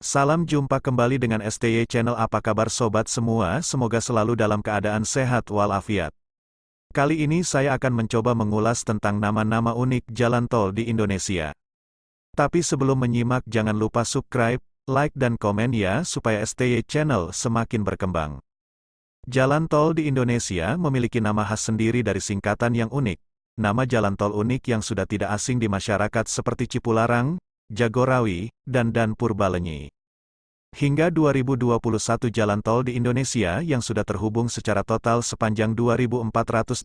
Salam jumpa kembali dengan STY Channel apa kabar sobat semua semoga selalu dalam keadaan sehat walafiat. Kali ini saya akan mencoba mengulas tentang nama-nama unik jalan tol di Indonesia. Tapi sebelum menyimak jangan lupa subscribe, like dan komen ya supaya STY Channel semakin berkembang. Jalan tol di Indonesia memiliki nama khas sendiri dari singkatan yang unik. Nama jalan tol unik yang sudah tidak asing di masyarakat seperti Cipularang, Jagorawi, dan Dan Purbalenyi. Hingga 2021 jalan tol di Indonesia yang sudah terhubung secara total sepanjang 2.489,2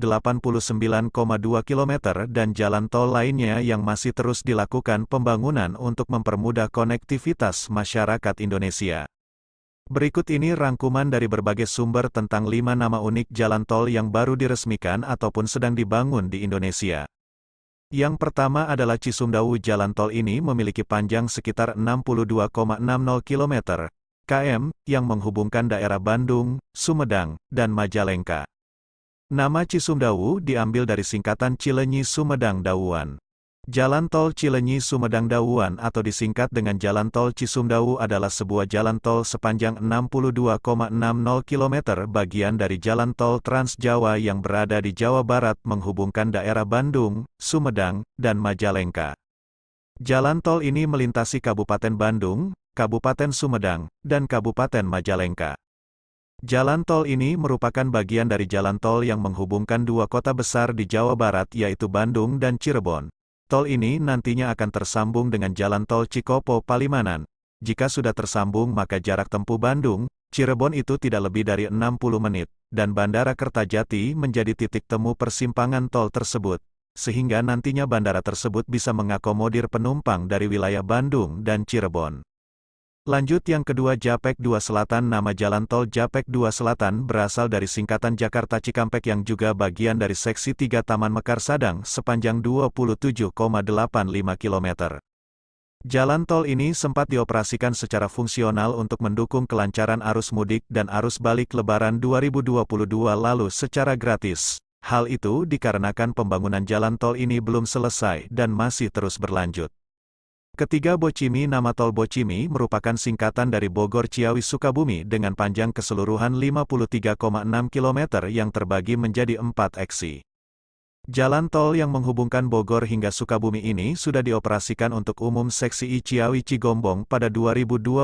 km dan jalan tol lainnya yang masih terus dilakukan pembangunan untuk mempermudah konektivitas masyarakat Indonesia. Berikut ini rangkuman dari berbagai sumber tentang 5 nama unik jalan tol yang baru diresmikan ataupun sedang dibangun di Indonesia. Yang pertama adalah Cisumdawu jalan tol ini memiliki panjang sekitar 62,60 km, km, yang menghubungkan daerah Bandung, Sumedang, dan Majalengka. Nama Cisumdawu diambil dari singkatan Cilenyi Sumedang Dawuan. Jalan tol Cilenyi Sumedang Dawuan atau disingkat dengan Jalan Tol Cisumdawu adalah sebuah jalan tol sepanjang 62,60 km bagian dari Jalan Tol Trans Jawa yang berada di Jawa Barat menghubungkan daerah Bandung, Sumedang, dan Majalengka. Jalan tol ini melintasi Kabupaten Bandung, Kabupaten Sumedang, dan Kabupaten Majalengka. Jalan tol ini merupakan bagian dari jalan tol yang menghubungkan dua kota besar di Jawa Barat yaitu Bandung dan Cirebon, Tol ini nantinya akan tersambung dengan jalan tol Cikopo Palimanan. Jika sudah tersambung maka jarak tempuh Bandung, Cirebon itu tidak lebih dari 60 menit, dan Bandara Kertajati menjadi titik temu persimpangan tol tersebut. Sehingga nantinya bandara tersebut bisa mengakomodir penumpang dari wilayah Bandung dan Cirebon. Lanjut yang kedua Japek 2 Selatan Nama jalan tol Japek 2 Selatan berasal dari singkatan Jakarta Cikampek yang juga bagian dari seksi 3 Taman Mekar Sadang sepanjang 27,85 km. Jalan tol ini sempat dioperasikan secara fungsional untuk mendukung kelancaran arus mudik dan arus balik lebaran 2022 lalu secara gratis. Hal itu dikarenakan pembangunan jalan tol ini belum selesai dan masih terus berlanjut. Ketiga Bocimi Nama Tol Bocimi merupakan singkatan dari Bogor Ciawi Sukabumi dengan panjang keseluruhan 53,6 km yang terbagi menjadi empat eksi. Jalan tol yang menghubungkan Bogor hingga Sukabumi ini sudah dioperasikan untuk umum seksi I Ciawi Cigombong pada 2021,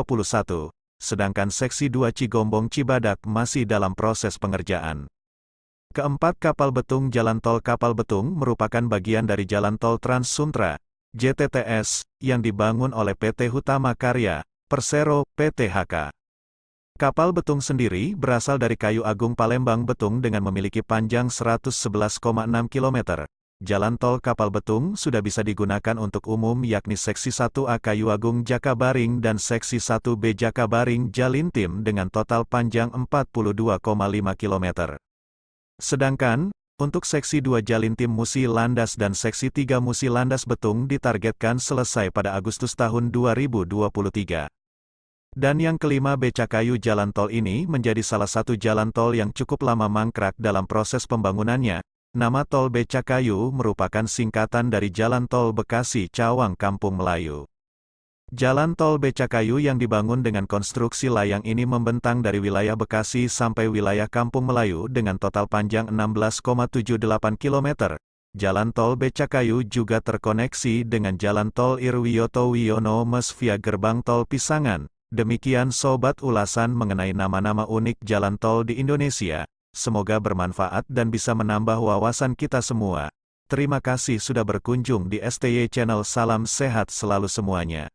sedangkan seksi 2 Cigombong Cibadak masih dalam proses pengerjaan. Keempat kapal betung Jalan Tol Kapal Betung merupakan bagian dari Jalan Tol Trans Sumtra, JTTS, yang dibangun oleh PT Hutama Karya, Persero, PTHK. Kapal betung sendiri berasal dari kayu agung Palembang Betung dengan memiliki panjang 111,6 km. Jalan tol kapal betung sudah bisa digunakan untuk umum yakni seksi 1A Kayu Agung Jakabaring dan seksi 1B Jakabaring Jalintim dengan total panjang 42,5 km. Sedangkan, untuk seksi 2 jalin tim musi landas dan seksi 3 musi landas betung ditargetkan selesai pada Agustus tahun 2023. Dan yang kelima Becakayu jalan tol ini menjadi salah satu jalan tol yang cukup lama mangkrak dalam proses pembangunannya. Nama tol Becakayu merupakan singkatan dari Jalan Tol Bekasi Cawang Kampung Melayu. Jalan tol Becakayu yang dibangun dengan konstruksi layang ini membentang dari wilayah Bekasi sampai wilayah Kampung Melayu dengan total panjang 16,78 km. Jalan tol Becakayu juga terkoneksi dengan jalan tol Irwiyoto Wiono Mes via gerbang tol Pisangan. Demikian sobat ulasan mengenai nama-nama unik jalan tol di Indonesia. Semoga bermanfaat dan bisa menambah wawasan kita semua. Terima kasih sudah berkunjung di STY Channel. Salam sehat selalu semuanya.